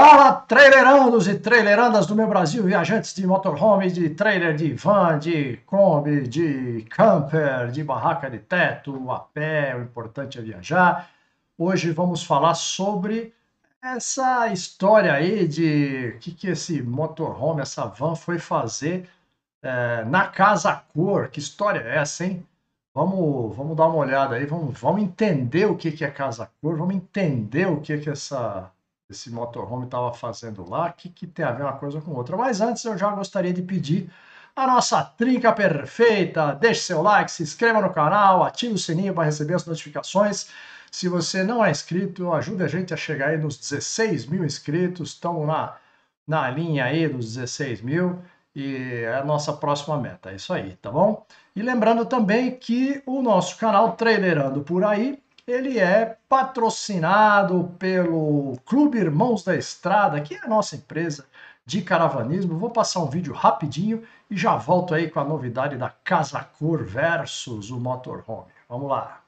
Fala, trailerandos e trailerandas do meu Brasil, viajantes de motorhome, de trailer, de van, de Kombi, de camper, de barraca de teto, a pé, o importante é viajar. Hoje vamos falar sobre essa história aí de o que, que esse motorhome, essa van foi fazer é, na Casa Cor. Que história é essa, hein? Vamos, vamos dar uma olhada aí, vamos, vamos entender o que, que é Casa Cor, vamos entender o que, que é essa esse motorhome estava fazendo lá, que, que tem a ver uma coisa com outra. Mas antes eu já gostaria de pedir a nossa trinca perfeita. Deixe seu like, se inscreva no canal, ative o sininho para receber as notificações. Se você não é inscrito, ajude a gente a chegar aí nos 16 mil inscritos. Estamos na, na linha aí dos 16 mil e é a nossa próxima meta. É isso aí, tá bom? E lembrando também que o nosso canal Trailerando Por Aí ele é patrocinado pelo Clube Irmãos da Estrada, que é a nossa empresa de caravanismo. Vou passar um vídeo rapidinho e já volto aí com a novidade da Casa Cor versus o motorhome. Vamos lá.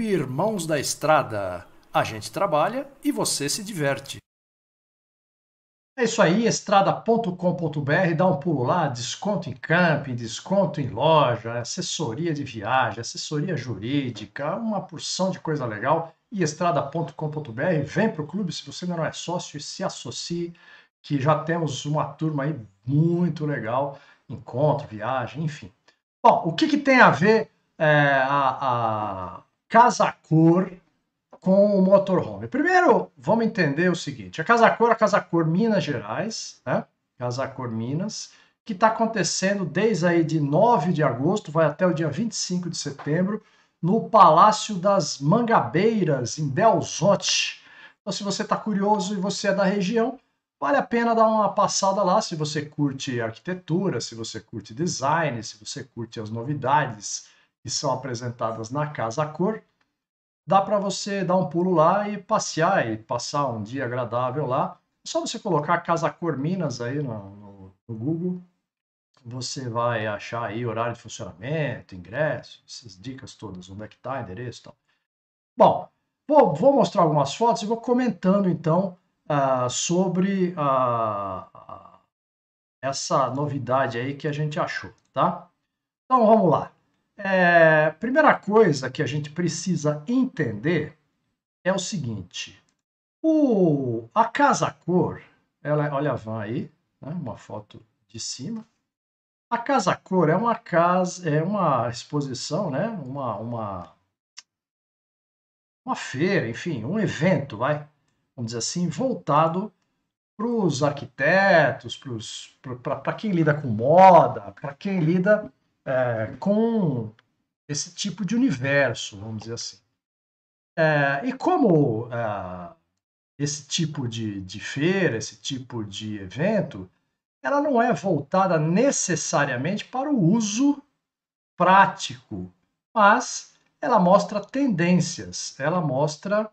Clube Irmãos da Estrada. A gente trabalha e você se diverte. É isso aí, estrada.com.br, dá um pulo lá, desconto em camping, desconto em loja, assessoria de viagem, assessoria jurídica, uma porção de coisa legal. E estrada.com.br, vem para o clube se você ainda não é sócio se associe, que já temos uma turma aí muito legal, encontro, viagem, enfim. Bom, o que, que tem a ver é, a Casa Cor com o motorhome. Primeiro, vamos entender o seguinte: é a Casa Cor, a Casa Cor Minas Gerais, né? Casa Cor Minas, que está acontecendo desde aí de 9 de agosto, vai até o dia 25 de setembro, no Palácio das Mangabeiras, em Belzote. Então, se você está curioso e você é da região, vale a pena dar uma passada lá se você curte arquitetura, se você curte design, se você curte as novidades que são apresentadas na Casa Cor. Dá para você dar um pulo lá e passear e passar um dia agradável lá. É só você colocar Casa Cor Minas aí no, no, no Google. Você vai achar aí horário de funcionamento, ingresso, essas dicas todas, onde é que está, endereço e tal. Bom, vou, vou mostrar algumas fotos e vou comentando então uh, sobre uh, essa novidade aí que a gente achou, tá? Então vamos lá. É, primeira coisa que a gente precisa entender é o seguinte: o, a casa cor, ela, olha a van aí, né, uma foto de cima. A casa cor é uma casa, é uma exposição, né, uma, uma, uma feira, enfim, um evento, vai, vamos dizer assim, voltado para os arquitetos, para quem lida com moda, para quem lida é, com esse tipo de universo, vamos dizer assim. É, e como é, esse tipo de, de feira, esse tipo de evento, ela não é voltada necessariamente para o uso prático, mas ela mostra tendências, ela mostra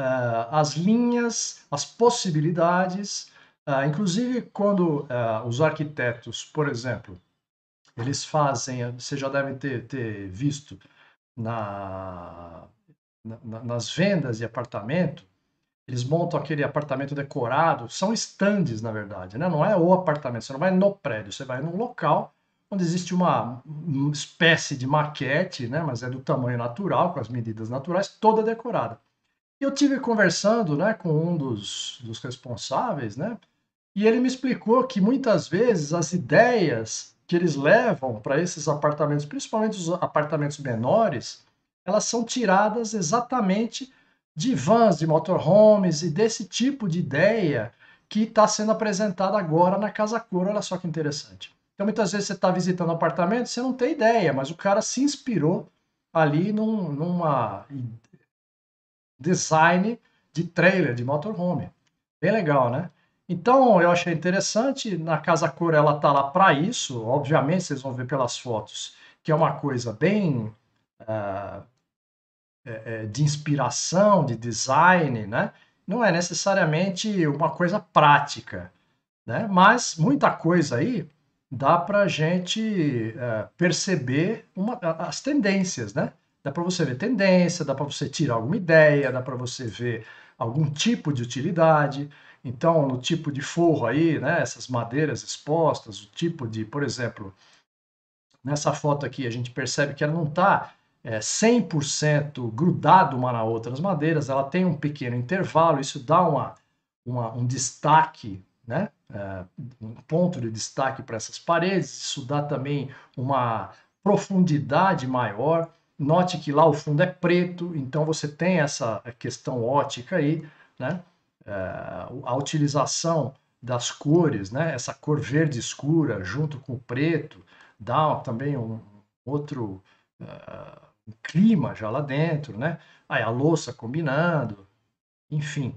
Uh, as linhas, as possibilidades. Uh, inclusive, quando uh, os arquitetos, por exemplo, eles fazem, eh, você já deve ter, ter visto na, na, nas vendas de apartamento, eles montam aquele apartamento decorado, são estandes, na verdade, né? não é o apartamento, você não vai no prédio, você vai num local onde existe uma espécie de maquete, né? mas é do tamanho natural, com as medidas naturais, toda decorada. E eu tive conversando né, com um dos, dos responsáveis, né? e ele me explicou que muitas vezes as ideias que eles levam para esses apartamentos, principalmente os apartamentos menores, elas são tiradas exatamente de vans, de motorhomes e desse tipo de ideia que está sendo apresentada agora na Casa Cor. Olha só que interessante. Então, muitas vezes você está visitando um apartamento, você não tem ideia, mas o cara se inspirou ali num, numa design de trailer, de motorhome. Bem legal, né? Então, eu achei interessante, na Casa Cor ela tá lá para isso, obviamente vocês vão ver pelas fotos, que é uma coisa bem uh, é, é, de inspiração, de design, né? Não é necessariamente uma coisa prática, né? Mas muita coisa aí dá para gente uh, perceber uma, as tendências, né? Dá para você ver tendência, dá para você tirar alguma ideia, dá para você ver algum tipo de utilidade. Então, no tipo de forro aí, né, essas madeiras expostas, o tipo de, por exemplo, nessa foto aqui a gente percebe que ela não está é, 100% grudada uma na outra nas madeiras, ela tem um pequeno intervalo, isso dá uma, uma um destaque, né, é, um ponto de destaque para essas paredes, isso dá também uma profundidade maior. Note que lá o fundo é preto, então você tem essa questão ótica aí, né? Eh, a utilização das cores, né? essa cor verde escura junto com o preto, dá também um outro uh, um clima já lá dentro, né? Aí a louça combinando, enfim,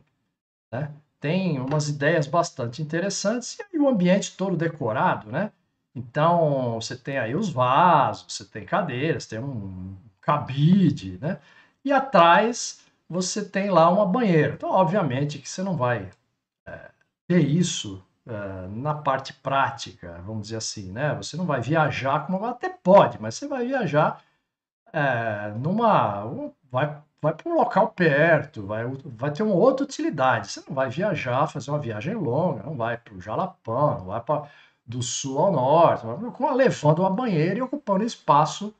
né? Tem umas ideias bastante interessantes e o ambiente todo decorado, né? Então você tem aí os vasos, você tem cadeiras, tem um cabide, né? E atrás você tem lá uma banheira. Então, obviamente que você não vai é, ter isso é, na parte prática, vamos dizer assim, né? Você não vai viajar como até pode, mas você vai viajar é, numa vai vai para um local perto, vai vai ter uma outra utilidade. Você não vai viajar, fazer uma viagem longa, não vai para o Jalapão, não vai para do sul ao norte, vai levando uma banheira e ocupando espaço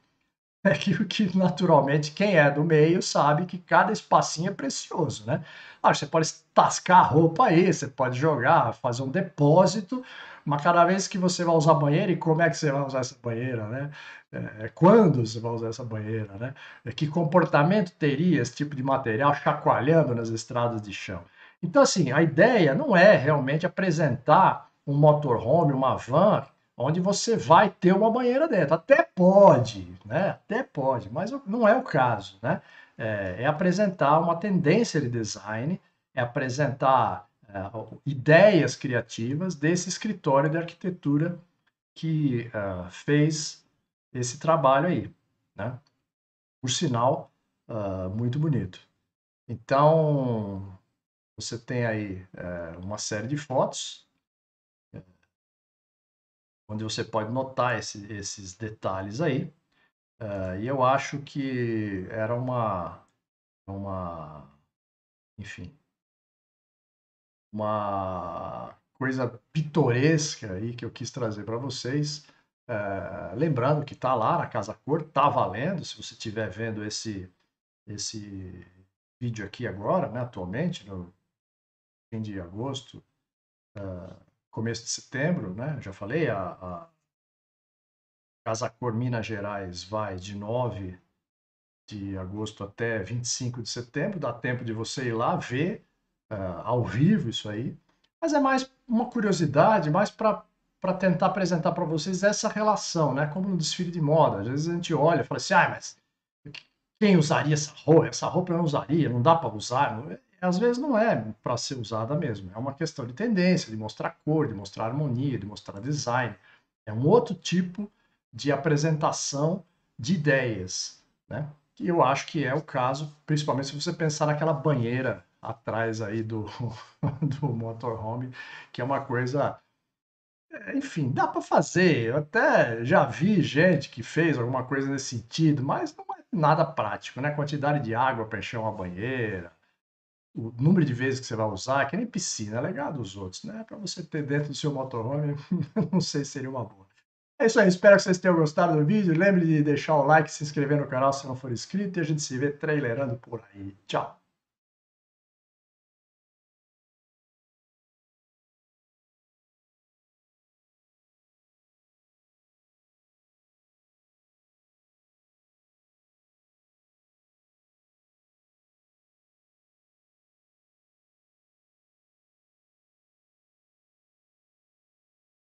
é que o que naturalmente quem é do meio sabe que cada espacinho é precioso, né? Ah, você pode tascar a roupa aí, você pode jogar, fazer um depósito, mas cada vez que você vai usar banheiro, e como é que você vai usar essa banheira, né? É, é, quando você vai usar essa banheira, né? É, que comportamento teria esse tipo de material chacoalhando nas estradas de chão? Então, assim, a ideia não é realmente apresentar um motorhome, uma van, onde você vai ter uma banheira dentro. Até pode, né? Até pode, mas não é o caso, né? É, é apresentar uma tendência de design, é apresentar é, ideias criativas desse escritório de arquitetura que é, fez esse trabalho aí, né? Por sinal, é, muito bonito. Então, você tem aí é, uma série de fotos onde você pode notar esse, esses detalhes aí. Uh, e eu acho que era uma, uma, enfim, uma coisa pitoresca aí que eu quis trazer para vocês. Uh, lembrando que está lá na Casa Cor, está valendo. Se você estiver vendo esse, esse vídeo aqui agora, né, atualmente, no fim de agosto, uh, começo de setembro, né? Já falei, a, a Casa Cor Minas Gerais vai de 9 de agosto até 25 de setembro. Dá tempo de você ir lá ver uh, ao vivo isso aí. Mas é mais uma curiosidade, mais para tentar apresentar para vocês essa relação, né? Como no desfile de moda. Às vezes a gente olha e fala assim, ah, mas quem usaria essa roupa? Essa roupa eu não usaria, não dá para usar. É às vezes não é para ser usada mesmo. É uma questão de tendência, de mostrar cor, de mostrar harmonia, de mostrar design. É um outro tipo de apresentação de ideias, né? Que eu acho que é o caso, principalmente se você pensar naquela banheira atrás aí do, do motorhome, que é uma coisa é, enfim, dá para fazer. Eu até já vi gente que fez alguma coisa nesse sentido, mas não é nada prático, né? Quantidade de água para encher uma banheira, o número de vezes que você vai usar, que nem piscina, é legal dos outros, né? Para você ter dentro do seu motorhome, não sei se seria uma boa. É isso aí, espero que vocês tenham gostado do vídeo. Lembre de deixar o like, se inscrever no canal se não for inscrito e a gente se vê trailerando por aí. Tchau!